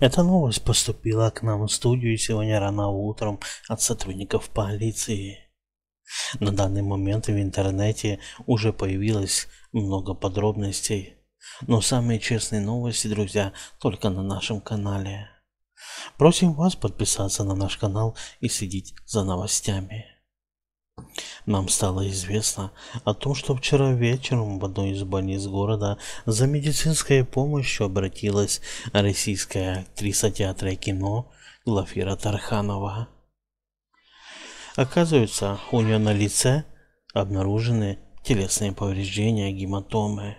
Эта новость поступила к нам в студию сегодня рано утром от сотрудников полиции. На данный момент в интернете уже появилось много подробностей. Но самые честные новости, друзья, только на нашем канале. Просим вас подписаться на наш канал и следить за новостями. Нам стало известно о том, что вчера вечером в одной из больниц города за медицинской помощью обратилась российская актриса театра и кино Глафира Тарханова. Оказывается, у нее на лице обнаружены телесные повреждения, гематомы.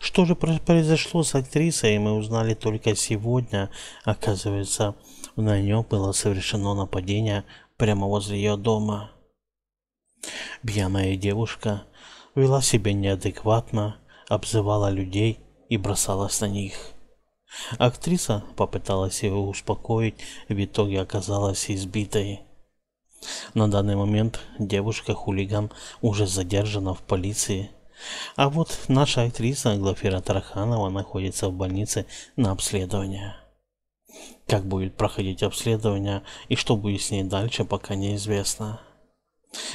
Что же произошло с актрисой, мы узнали только сегодня. Оказывается, на нее было совершено нападение прямо возле ее дома. Пьяная девушка вела себя неадекватно, обзывала людей и бросалась на них. Актриса попыталась его успокоить, в итоге оказалась избитой. На данный момент девушка-хулиган уже задержана в полиции. А вот наша актриса Глафира Тараханова находится в больнице на обследование. Как будет проходить обследование и что будет с ней дальше, пока неизвестно.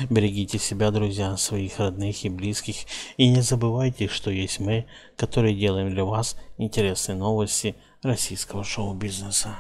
Берегите себя, друзья, своих родных и близких, и не забывайте, что есть мы, которые делаем для вас интересные новости российского шоу-бизнеса.